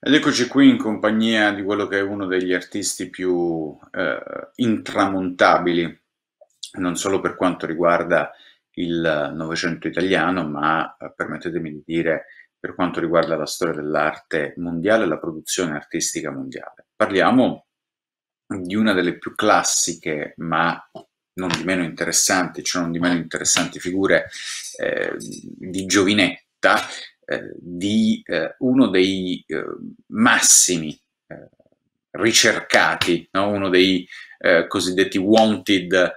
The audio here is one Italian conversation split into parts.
Ed eccoci qui in compagnia di quello che è uno degli artisti più eh, intramontabili, non solo per quanto riguarda il Novecento italiano, ma eh, permettetemi di dire per quanto riguarda la storia dell'arte mondiale la produzione artistica mondiale. Parliamo di una delle più classiche, ma non di meno interessanti, cioè non di meno interessanti figure eh, di giovinetta eh, di eh, uno dei eh, massimi eh, ricercati, no? uno dei cosiddetti wanted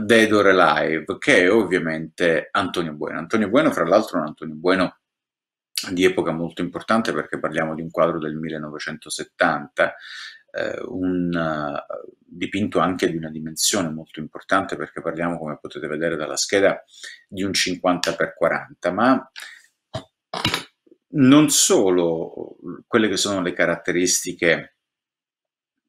dead or alive, che è ovviamente Antonio Bueno. Antonio Bueno, fra l'altro, è un Antonio Bueno di epoca molto importante perché parliamo di un quadro del 1970, eh, un uh, dipinto anche di una dimensione molto importante perché parliamo, come potete vedere dalla scheda, di un 50x40, ma non solo quelle che sono le caratteristiche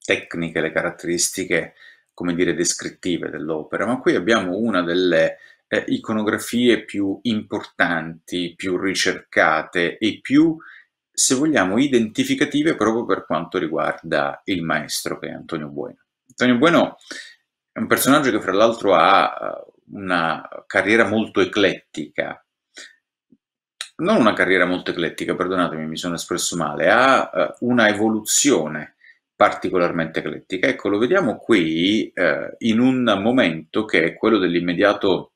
tecniche, le caratteristiche, come dire, descrittive dell'opera, ma qui abbiamo una delle eh, iconografie più importanti, più ricercate e più, se vogliamo, identificative proprio per quanto riguarda il maestro che è Antonio Bueno. Antonio Bueno è un personaggio che fra l'altro ha eh, una carriera molto eclettica, non una carriera molto eclettica, perdonatemi, mi sono espresso male, ha eh, una evoluzione particolarmente eclettica. Ecco, lo vediamo qui eh, in un momento che è quello dell'immediato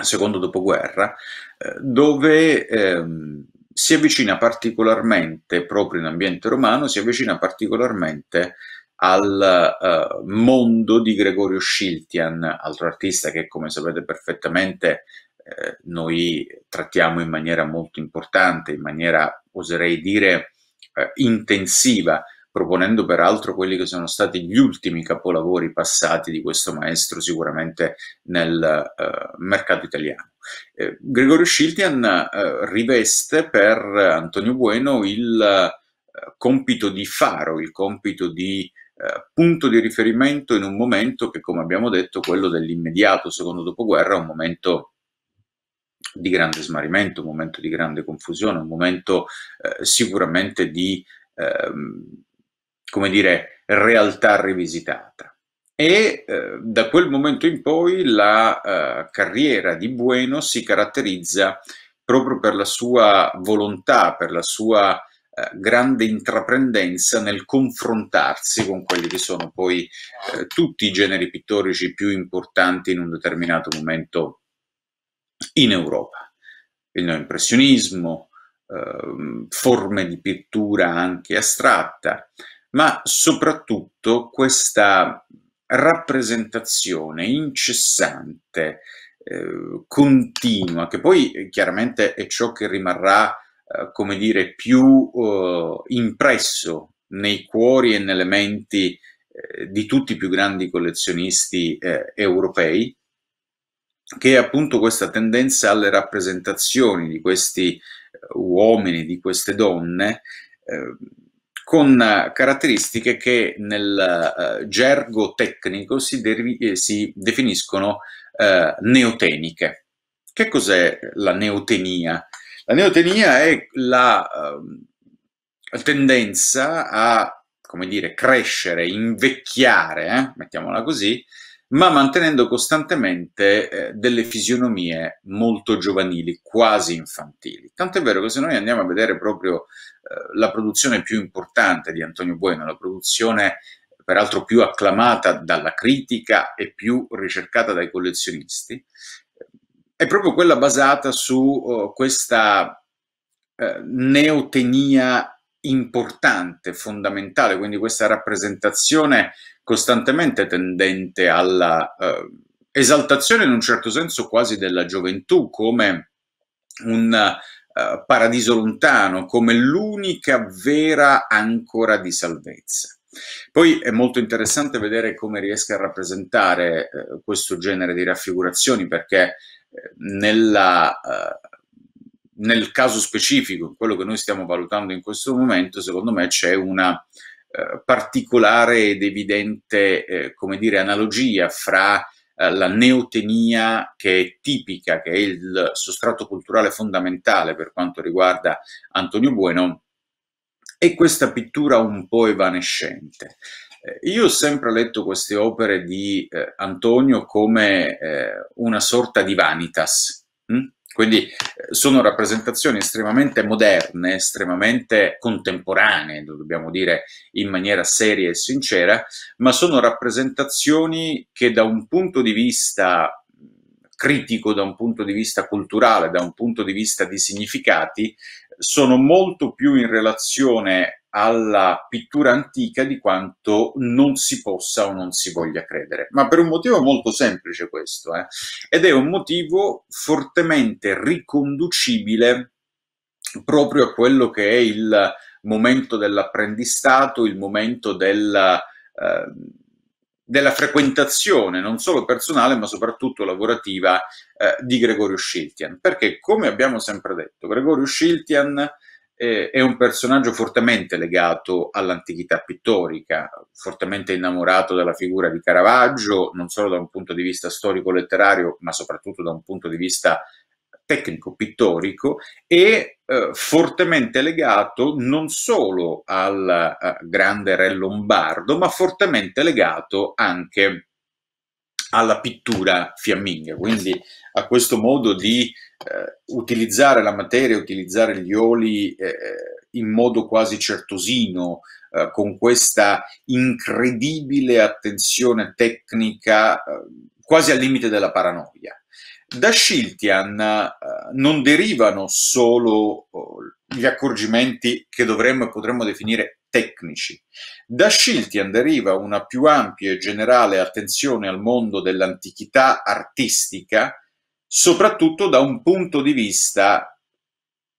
secondo dopoguerra, eh, dove ehm, si avvicina particolarmente, proprio in ambiente romano, si avvicina particolarmente al eh, mondo di Gregorio Schiltian, altro artista che, come sapete perfettamente, eh, noi trattiamo in maniera molto importante, in maniera oserei dire eh, intensiva, proponendo peraltro quelli che sono stati gli ultimi capolavori passati di questo maestro sicuramente nel eh, mercato italiano. Eh, Gregorio Schiltian eh, riveste per Antonio Bueno il compito di faro, il compito di punto di riferimento in un momento che, come abbiamo detto, quello dell'immediato secondo dopoguerra, è un momento di grande smarrimento, un momento di grande confusione, un momento eh, sicuramente di, ehm, come dire, realtà rivisitata. E eh, da quel momento in poi la eh, carriera di Bueno si caratterizza proprio per la sua volontà, per la sua eh, grande intraprendenza nel confrontarsi con quelli che sono poi eh, tutti i generi pittorici più importanti in un determinato momento in Europa. Il neoimpressionismo, eh, forme di pittura anche astratta, ma soprattutto questa rappresentazione incessante, eh, continua, che poi chiaramente è ciò che rimarrà, eh, come dire, più eh, impresso nei cuori e nelle menti eh, di tutti i più grandi collezionisti eh, europei, che è appunto questa tendenza alle rappresentazioni di questi eh, uomini, di queste donne, eh, con eh, caratteristiche che nel eh, gergo tecnico si, eh, si definiscono eh, neoteniche. Che cos'è la neotenia? La neotenia è la ehm, tendenza a, come dire, crescere, invecchiare, mettiamola così, ma mantenendo costantemente eh, delle fisionomie molto giovanili, quasi infantili. Tant'è vero che se noi andiamo a vedere proprio eh, la produzione più importante di Antonio Bueno, la produzione peraltro più acclamata dalla critica e più ricercata dai collezionisti, eh, è proprio quella basata su oh, questa eh, neotenia importante, fondamentale, quindi questa rappresentazione costantemente tendente alla eh, esaltazione in un certo senso quasi della gioventù come un eh, paradiso lontano, come l'unica vera ancora di salvezza. Poi è molto interessante vedere come riesca a rappresentare eh, questo genere di raffigurazioni perché eh, nella eh, nel caso specifico, quello che noi stiamo valutando in questo momento, secondo me c'è una eh, particolare ed evidente, eh, come dire, analogia fra eh, la neotenia che è tipica, che è il sostrato culturale fondamentale per quanto riguarda Antonio Bueno, e questa pittura un po' evanescente. Eh, io ho sempre letto queste opere di eh, Antonio come una sorta di vanitas, quindi eh, sono rappresentazioni estremamente moderne, estremamente contemporanee, lo dobbiamo dire in maniera seria e sincera, ma sono rappresentazioni che da un punto di vista critico, da un punto di vista culturale, da un punto di vista di significati, sono molto più in relazione alla pittura antica di quanto non si possa o non si voglia credere, ma per un motivo molto semplice questo, eh? ed è un motivo fortemente riconducibile proprio a quello che è il momento dell'apprendistato, il momento della, eh, della frequentazione, non solo personale, ma soprattutto lavorativa, eh, di Gregorio Schiltian. Perché, come abbiamo sempre detto, Gregorio Schiltian eh, è un personaggio fortemente legato all'antichità pittorica, fortemente innamorato della figura di Caravaggio, non solo da un punto di vista storico-letterario, ma soprattutto da un punto di vista tecnico-pittorico e eh, fortemente legato non solo al uh, grande re lombardo, ma fortemente legato anche alla pittura fiamminga, quindi a questo modo di eh, utilizzare la materia, utilizzare gli oli eh, in modo quasi certosino, eh, con questa incredibile attenzione tecnica quasi al limite della paranoia. Da Shiltian non derivano solo oh, gli accorgimenti che dovremmo e potremmo definire tecnici. Da Shiltian deriva una più ampia e generale attenzione al mondo dell'antichità artistica, soprattutto da un punto di vista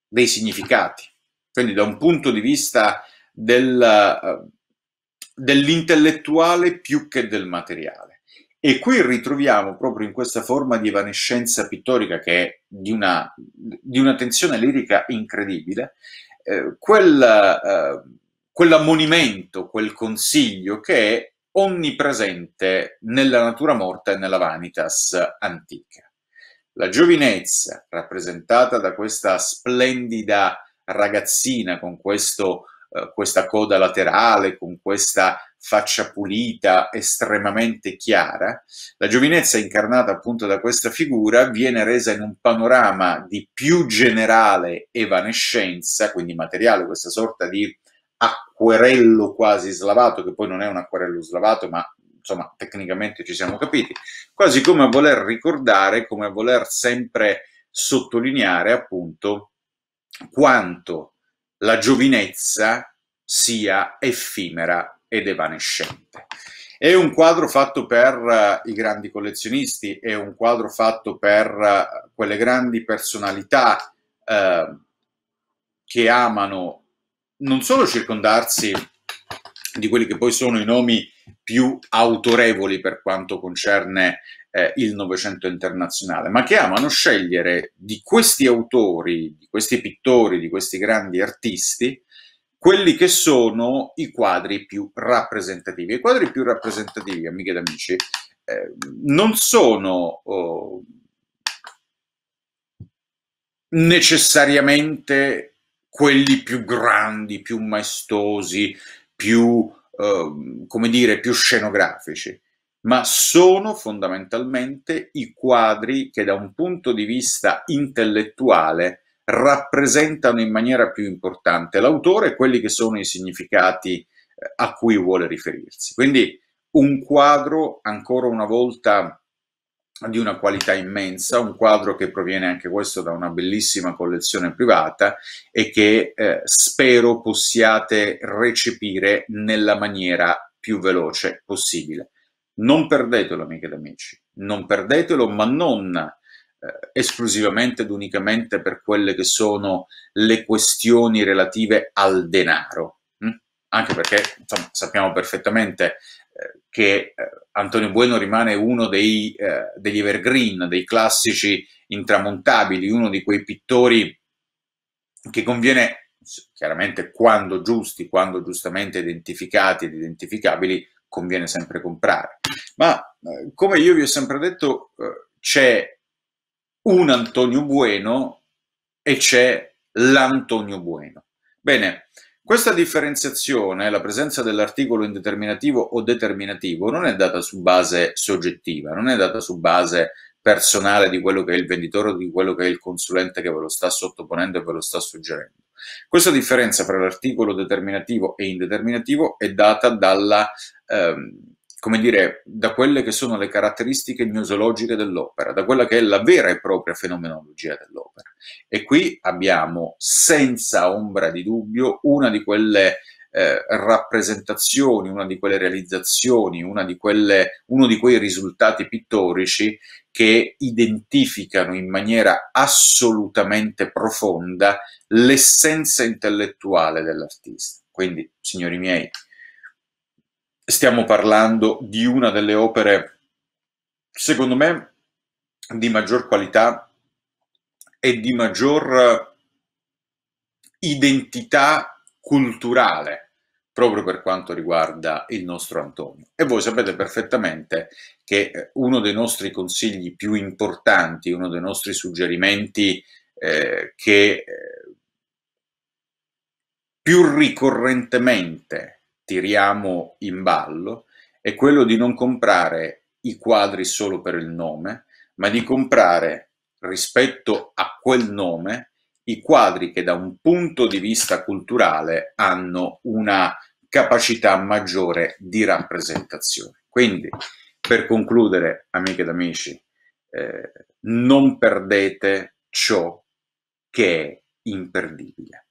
dei significati, quindi da un punto di vista del, eh, dell'intellettuale più che del materiale. E qui ritroviamo proprio in questa forma di evanescenza pittorica che è di una, di una tensione lirica incredibile, eh, quel, eh, quell'ammonimento, quel consiglio che è onnipresente nella natura morta e nella vanitas antica. La giovinezza rappresentata da questa splendida ragazzina con questo, eh, questa coda laterale, con questa faccia pulita, estremamente chiara, la giovinezza incarnata appunto da questa figura viene resa in un panorama di più generale evanescenza, quindi materiale, questa sorta di acquerello quasi slavato, che poi non è un acquerello slavato, ma insomma, tecnicamente ci siamo capiti, quasi come a voler ricordare, come a voler sempre sottolineare appunto quanto la giovinezza sia effimera ed evanescente. È un quadro fatto per eh, i grandi collezionisti, è un quadro fatto per eh, quelle grandi personalità eh, che amano non solo circondarsi di quelli che poi sono i nomi più autorevoli per quanto concerne eh, il Novecento internazionale, ma che amano scegliere di questi autori, di questi pittori, di questi grandi artisti, quelli che sono i quadri più rappresentativi. I quadri più rappresentativi, amiche ed amici, eh, non sono oh, necessariamente quelli più grandi, più maestosi, più, eh, come dire, più scenografici, ma sono fondamentalmente i quadri che da un punto di vista intellettuale rappresentano in maniera più importante l'autore e quelli che sono i significati eh, a cui vuole riferirsi. Quindi un quadro, ancora una volta, di una qualità immensa, un quadro che proviene anche questo da una bellissima collezione privata e che eh, spero possiate recepire nella maniera più veloce possibile. Non perdetelo, amiche ed amici, non perdetelo, ma non eh, esclusivamente ed unicamente per quelle che sono le questioni relative al denaro, hm? anche perché insomma, sappiamo perfettamente che eh, Antonio Bueno rimane uno dei, eh, degli evergreen, dei classici intramontabili, uno di quei pittori che conviene, chiaramente quando giusti, quando giustamente identificati ed identificabili, conviene sempre comprare. Ma eh, come io vi ho sempre detto, c'è un Antonio Bueno e c'è l'Antonio Bueno. Bene, questa differenziazione, la presenza dell'articolo indeterminativo o determinativo, non è data su base soggettiva, non è data su base personale di quello che è il venditore o di quello che è il consulente che ve lo sta sottoponendo e ve lo sta suggerendo. Questa differenza tra l'articolo determinativo e indeterminativo è data dalla, ehm, come dire, da quelle che sono le caratteristiche gnosologiche dell'opera, da quella che è la vera e propria fenomenologia dell'opera. E qui abbiamo, senza ombra di dubbio, una di quelle eh, rappresentazioni, una di quelle realizzazioni, di quelle, uno di quei risultati pittorici che identificano in maniera assolutamente profonda l'essenza intellettuale dell'artista. Quindi, signori miei, stiamo parlando di una delle opere, secondo me, di maggior qualità e di maggior eh, identità culturale proprio per quanto riguarda il nostro Antonio. E voi sapete perfettamente che eh, uno dei nostri consigli più importanti, uno dei nostri suggerimenti eh, che eh, più ricorrentemente tiriamo in ballo è quello di non comprare i quadri solo per il nome, ma di comprare rispetto a quel nome i quadri che da un punto di vista culturale hanno una capacità maggiore di rappresentazione. Quindi, per concludere, amiche ed amici, eh, non perdete ciò che è imperdibile.